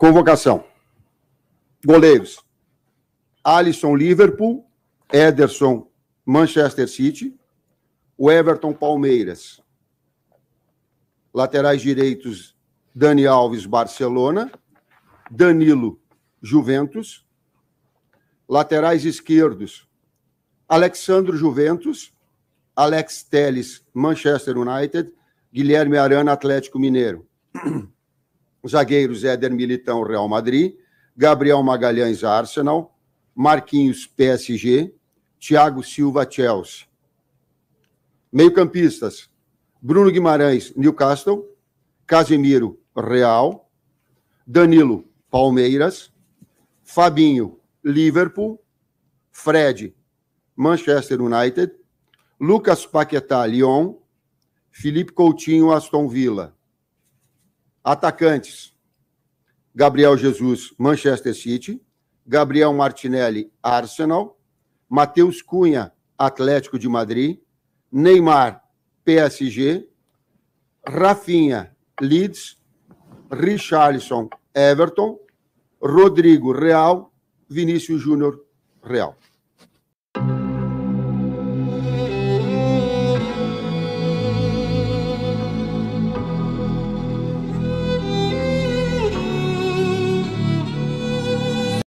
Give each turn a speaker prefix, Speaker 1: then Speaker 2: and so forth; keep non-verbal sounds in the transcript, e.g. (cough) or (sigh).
Speaker 1: Convocação. Goleiros. Alisson Liverpool, Ederson Manchester City, o Everton Palmeiras. Laterais direitos Dani Alves Barcelona, Danilo Juventus. Laterais esquerdos Alexandre Juventus, Alex Teles Manchester United, Guilherme Arana Atlético Mineiro. (clears throat) Zagueiros, Éder Militão, Real Madrid. Gabriel Magalhães, Arsenal. Marquinhos, PSG. Thiago Silva, Chelsea. Meio-campistas: Bruno Guimarães, Newcastle. Casemiro, Real. Danilo, Palmeiras. Fabinho, Liverpool. Fred, Manchester United. Lucas Paquetá, Lyon. Felipe Coutinho, Aston Villa. Atacantes: Gabriel Jesus, Manchester City. Gabriel Martinelli, Arsenal. Matheus Cunha, Atlético de Madrid. Neymar, PSG. Rafinha, Leeds. Richarlison, Everton. Rodrigo, Real. Vinícius Júnior, Real.